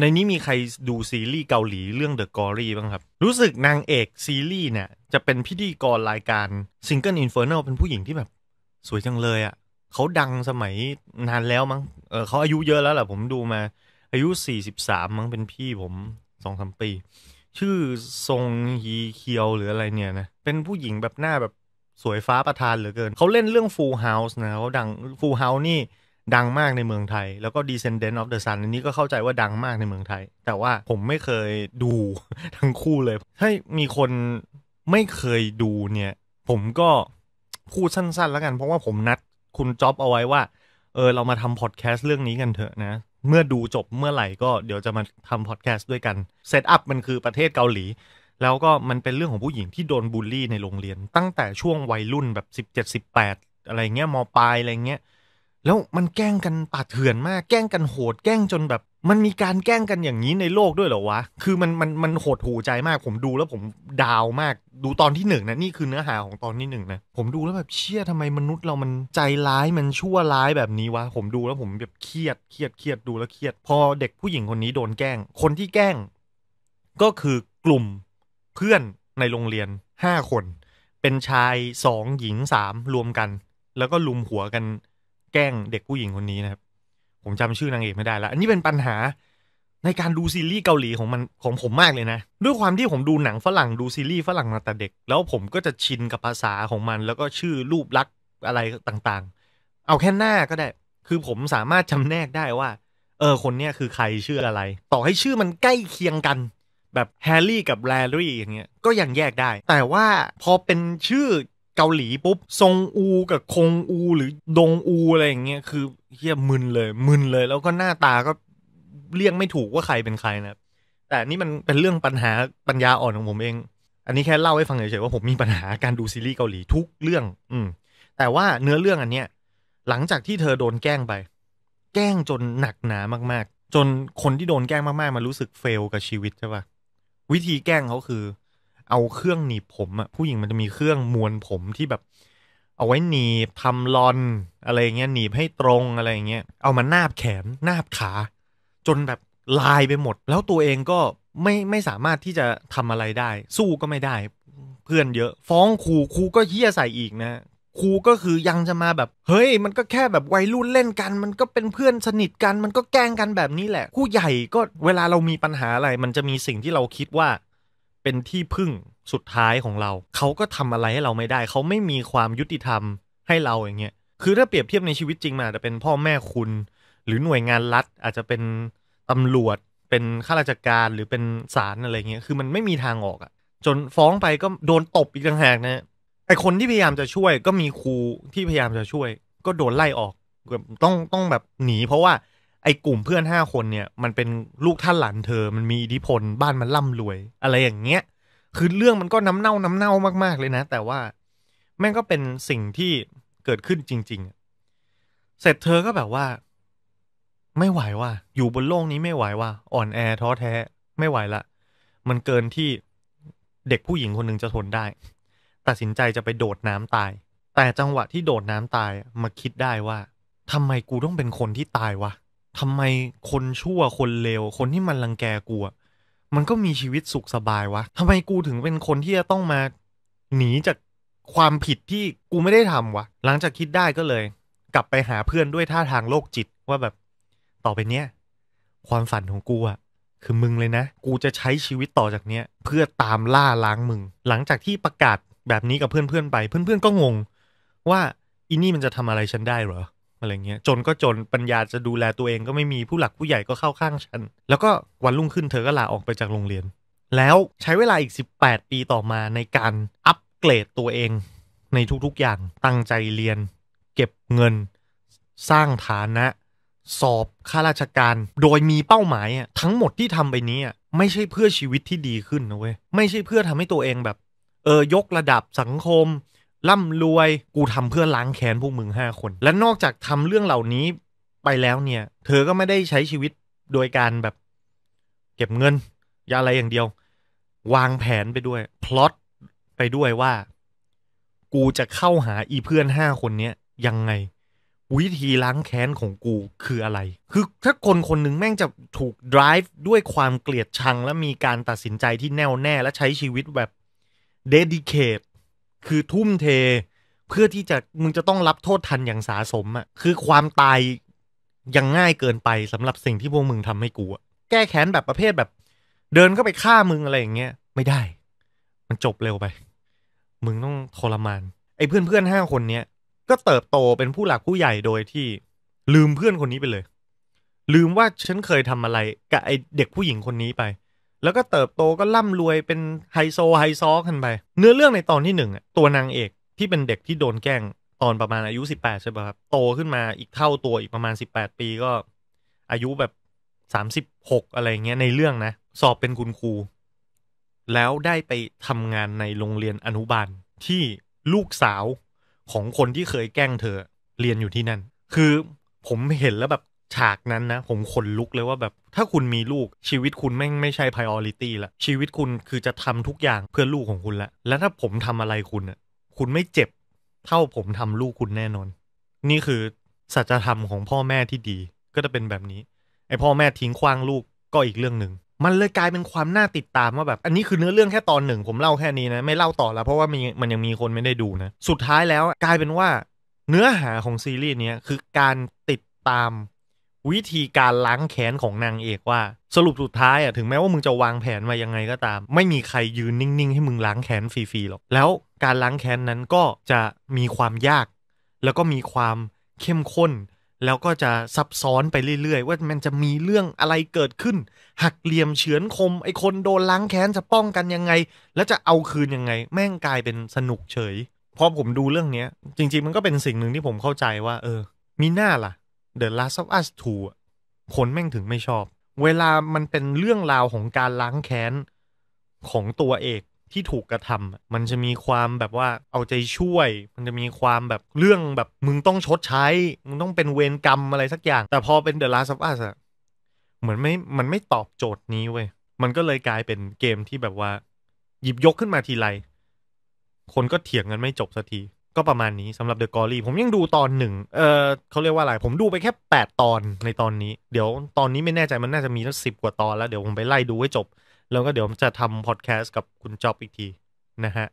ในนี้มีใครดูซีรีส์เกาหลีเรื่อง The Glory บ้างครับ รู้สึกนางเอกซีรีส์เนี่ย จะเป็นพิธีกรรายการ Single i n f e r n ์เป็นผู้หญิงที่แบบ สวยจังเลยอะ่ะ เขาดังสมัยนานแล้วมั้งเออเขาอายุเยอะแล้วแหละผมดูมา อายุ 43 มั้งเป็นพี่ผมสองสามปี ชื่อทรงฮีเคียวหรืออะไรเนี่ยนะเป็นผู้หญิงแบบหน้าแบบสวยฟ้าประทานเหลือเกิน เขาเล่นเรื่องฟูลเฮาส์นะเขาดังฟูลเฮาส์นี่ดังมากในเมืองไทยแล้วก็ Descendant of the Sun อันนี้ก็เข้าใจว่าดังมากในเมืองไทย แต่ว่าผมไม่เคยดูทั้งคู่เลย ให้มีคนไม่เคยดูเนี่ย ผมก็พูดสั้นๆแล้วกันเพราะว่าผมนัดคุณจ็อบเอาไว้ว่าเออเรามาทำพอดแคสต์เรื่องนี้กันเถอะนะ เมื่อดูจบเมื่อไหร่ก็เดี๋ยวจะมาทำพอดแคสต์ด้วยกันเซตอัพมันคือประเทศเกาหลี แล้วก็มันเป็นเรื่องของผู้หญิงที่โดนบูลลี่ในโรงเรียน ตั้งแต่ช่วงวัยรุ่นแบบ 17-18อะไรเงี้ยมปลายอะไรเงี้ยแล้วมันแกล้งกันปาเถื่อนมาก แกล้งกันโหด แกล้งจนแบบ มันมีการแกล้งกันอย่างนี้ในโลกด้วยเหรอวะ คือมัน มันมันโหดหูใจมาก ผมดูแล้วผมดาวมากดูตอนที่หนึ่งนะนี่คือเนื้อหาของตอนที่หนึ่งนะผมดูแล้วแบบเชี่ยทำไมมนุษย์เรามันใจร้ายมันชั่วร้ายแบบนี้วะผมดูแล้วผมแบบเครียด เครียดเครียดดูแล้วเครียด พอเด็กผู้หญิงคนนี้โดนแกล้งคนที่แกล้ง ก็คือกลุ่มเพื่อนในโรงเรียนห้าคน เป็นชายสองหญิงสามรวมกัน แล้วก็ลุมหัวกันแกล้งเด็กผู้หญิงคนนี้นะครับ ผมจำชื่อนางเอกไม่ได้แล้ว อันนี้เป็นปัญหาในการดูซีรีส์เกาหลีของมันของผมมากเลยนะ ด้วยความที่ผมดูหนังฝรั่งดูซีรีส์ฝรั่งมาแต่เด็ก แล้วผมก็จะชินกับภาษาของมัน แล้วก็ชื่อรูปลักษณ์อะไรต่าง ๆ เอาแค่หน้าก็ได้ คือผมสามารถจาแนกได้ว่า เออ คนเนี้ยคือใครชื่ออะไร ต่อให้ชื่อมันใกล้เคียงกัน แบบแฮร์รี่กับแรลรี่อย่างเงี้ย ก็ยังแยกได้ แต่ว่าพอเป็นชื่อเกาหลีปุ๊บซงอูกับคงอู หรือดงอูอะไรอย่างเงี้ยคือเฮียมึนเลย มึนเลย แล้วก็หน้าตาก็เรียกไม่ถูกว่าใครเป็นใครนะแต่นี่มันเป็นเรื่องปัญหาปัญญาอ่อนของผมเอง อันนี้แค่เล่าให้ฟังเฉยๆว่าผมมีปัญหาการดูซีรีส์เกาหลีทุกเรื่องอืม แต่ว่าเนื้อเรื่องอันเนี้ยหลังจากที่เธอโดนแกล้งไป แกล้งจนหนักหนามากๆ จนคนที่โดนแกล้งมากๆ มารู้สึกเฟลกับชีวิตใช่ปะวิธีแกล้งเขาคือเอาเครื่องหนีบผมอะผู้หญิงมันจะมีเครื่องมวนผมที่แบบเอาไว้หนีบทำลอนอะไรเงี้ยหนีบให้ตรงอะไรเงี้ย เอามานาบแขนนาบขา จนแบบลายไปหมดแล้วตัวเองก็ไม่ไม่สามารถที่จะทำอะไรได้ สู้ก็ไม่ได้ เพื่อนเยอะ ฟ้องครูครูก็เฮี้ยใส่อีกนะครูก็คือยังจะมาแบบ เฮ้ย มันก็แค่แบบวัยรุ่นเล่นกัน มันก็เป็นเพื่อนสนิทกันมันก็แกล้งกันแบบนี้แหละผู้ใหญ่ก็เวลาเรามีปัญหาอะไร มันจะมีสิ่งที่เราคิดว่าเป็นที่พึ่งสุดท้ายของเรา เขาก็ทำอะไรให้เราไม่ได้ เขาไม่มีความยุติธรรมให้เราอย่างเงี้ย คือถ้าเปรียบเทียบในชีวิตจริงมาจะเป็นพ่อแม่คุณ หรือหน่วยงานรัฐอาจจะเป็นตำรวจเป็นข้าราชการ หรือเป็นศาลอะไรเงี้ย คือมันไม่มีทางออกอะจนฟ้องไปก็โดนตบอีกต่างหากนะ ไอคนที่พยายามจะช่วยก็มีครูที่พยายามจะช่วย ก็โดนไล่ออกต้องต้องแบบหนีเพราะว่าไอ้กลุ่มเพื่อนห้าคนเนี่ย มันเป็นลูกท่านหลานเธอ มันมีอิทธิพล บ้านมันร่ำรวย อะไรอย่างเงี้ย คือเรื่องมันก็น้ำเน่า น้ำเน่ามาก ๆ เลยนะ แต่ว่าแม่งก็เป็นสิ่งที่เกิดขึ้นจริง ๆ เสร็จเธอก็แบบว่า ไม่ไหวว่ะ อยู่บนโลกนี้ไม่ไหวว่ะอ่อนแอท้อแท้ไม่ไหวละ มันเกินที่เด็กผู้หญิงคนหนึ่งจะทนได้ ตัดสินใจจะไปโดดน้ำตาย แต่จังหวะที่โดดน้ำตายมาคิดได้ว่า ทำไมกูต้องเป็นคนที่ตายวะทำไมคนชั่วคนเลวคนที่มันรังแกกูมันก็มีชีวิตสุขสบายวะทำไมกูถึง เป็น คนที่จะต้องมาหนี จาก ความผิดที่กูไม่ได้ทำวะ หลังจากคิดได้ก็เลย กลับไปหาเพื่อนด้วยท่าทางโลกจิตว่าแบบ ต่อไปเนี้ยความฝันของ กูอะคือมึงเลยนะ กูจะใช้ชีวิตต่อจากเนี้ย เพื่อตามล่าล้างมึงหลังจากที่ประกาศแบบนี้กับเพื่อนๆไป เพื่อนๆก็งง ว่าอินี่มันจะทำอะไรฉันได้เหรออะไรเงี้ยจนก็จนปัญญาจะดูแลตัวเองก็ไม่มีผู้หลักผู้ใหญ่ก็เข้าข้างฉัน แล้วก็วันรุ่งขึ้นเธอก็ลาออกไปจากโรงเรียน แล้วใช้เวลาอีก 18 ปีต่อมาในการอัปเกรดตัวเอง ในทุกๆอย่างตั้งใจเรียน เก็บเงินสร้างฐานะ สอบข้าราชการโดยมีเป้าหมายอะทั้งหมดที่ทำไปนี้อะไม่ใช่เพื่อชีวิตที่ดีขึ้นนะเว้ยไม่ใช่เพื่อทำให้ตัวเองแบบเออยกระดับสังคมร่ำรวยกูทำเพื่อล้างแค้นพวกมึงห้าคน และนอกจากทำเรื่องเหล่านี้ไปแล้วเนี่ย เธอก็ไม่ได้ใช้ชีวิตโดยการแบบ เก็บเงินยาอะไรอย่างเดียว วางแผนไปด้วยพลอตไปด้วยว่ากูจะเข้าหาอีเพื่อนห้าคนเนี้ยยังไง วิธีล้างแค้นของกูคืออะไร คือถ้าคนคนหนึ่งแม่งจะถูก drive ด้วยความเกลียดชัง และมีการตัดสินใจที่แน่วแน่ และใช้ชีวิตแบบ dedicate คือทุ่มเทเพื่อที่จะมึงจะต้องรับโทษทันอย่างสาสมอะ่ะ คือความตายยังง่ายเกินไปสำหรับสิ่งที่พวกมึงทำให้กูอะแก้แค้นแบบประเภทแบบ เดินเข้าไปฆ่ามึงอะไรอย่างเงี้ยไม่ได้ มันจบเร็วไป มึงต้องทรมาน ไอ้เพื่อนเพื่อนห้าคนเนี้ย ก็เติบโตเป็นผู้หลักผู้ใหญ่โดยที่ลืมเพื่อนคนนี้ไปเลย ลืมว่าฉันเคยทำอะไรกับไอเด็กผู้หญิงคนนี้ไปแล้วก็เติบโตก็ร่ำรวยเป็นไฮโซไฮซอกันไป เนื้อเรื่องในตอนที่หนึ่งตัวนางเอกที่เป็นเด็กที่โดนแกล้งตอนประมาณอายุ 18 ใช่ป่ะครับโตขึ้นมาอีกเท่าตัวอีกประมาณ 18 ปีก็ อายุแบบ 36 อะไรเงี้ยในเรื่องนะ สอบเป็นคุณครู แล้วได้ไปทำงานในโรงเรียนอนุบาล ที่ลูกสาวของคนที่เคยแกล้งเธอ เรียนอยู่ที่นั่น คือผมเห็นแล้วแบบฉากนั้นนะผมขนลุกเลยว่าแบบถ้าคุณมีลูก ชีวิตคุณแม่งไม่ใช่ priority ละชีวิตคุณคือจะทำทุกอย่างเพื่อลูกของคุณละแล้วถ้าผมทำอะไรคุณอ่ะคุณไม่เจ็บเท่าผมทำลูกคุณแน่นอน นี่คือสัจธรรมของพ่อแม่ที่ดีก็จะเป็นแบบนี้ไอพ่อแม่ทิ้งคว้างลูกก็อีกเรื่องหนึ่งมันเลยกลายเป็นความน่าติดตามว่าแบบ อันนี้คือเนื้อเรื่องแค่ตอนหนึ่งผมเล่าแค่นี้นะ ไม่เล่าต่อแล้ว เพราะว่ามีมันยังมีคนไม่ได้ดูนะสุดท้ายแล้ว กลายเป็นว่าเนื้อหาของซีรีส์นี้คือการติดตามวิธีการล้างแค้นของนางเอกว่า สรุปสุดท้ายอ่ะถึงแม้ว่ามึงจะวางแผนมายังไงก็ตาม ไม่มีใครยืนนิ่งๆ ให้มึงล้างแค้นฟรีๆหรอกแล้วการล้างแค้นนั้นก็จะมีความยาก แล้วก็มีความเข้มข้น แล้วก็จะซับซ้อนไปเรื่อยๆว่ามันจะมีเรื่องอะไรเกิดขึ้น หักเหลี่ยมเฉือนคมไอ้คนโดนล้างแค้นจะป้องกันยังไง แล้วจะเอาคืนยังไง แม่งกลายเป็นสนุกเฉยพอผมดูเรื่องเนี้ย จริง ๆ มันก็เป็นสิ่งหนึ่งที่ผมเข้าใจว่า เออมีหน้าล่ะ The Last of Us 2 คนแม่งถึงไม่ชอบ เวลามันเป็นเรื่องราวของการล้างแค้น ของตัวเอกที่ถูกกระทำ มันจะมีความแบบว่าเอาใจช่วย มันจะมีความแบบเรื่องแบบมึงต้องชดใช้ มึงต้องเป็นเวรกรรมอะไรสักอย่าง แต่พอเป็น The Last of Us อะเหมือนไม่ มันไม่ตอบโจทย์นี้เว้ย มันก็เลยกลายเป็นเกมที่แบบว่า หยิบยกขึ้นมาทีไร คนก็เถียงกันไม่จบสักทีก็ประมาณนี้สำหรับเดอะกอรี่ผมยังดูตอนหนึ่ง เออเขาเรียกว่าอะไร ผมดูไปแค่ 8 ตอนในตอนนี้ เดี๋ยวตอนนี้ไม่แน่ใจมันน่าจะมีทั้งสิบกว่าตอนแล้ว เดี๋ยวผมไปไล่ดูให้จบ แล้วก็เดี๋ยวผมจะทำพอดแคสต์กับคุณจอบอีกที นะฮะ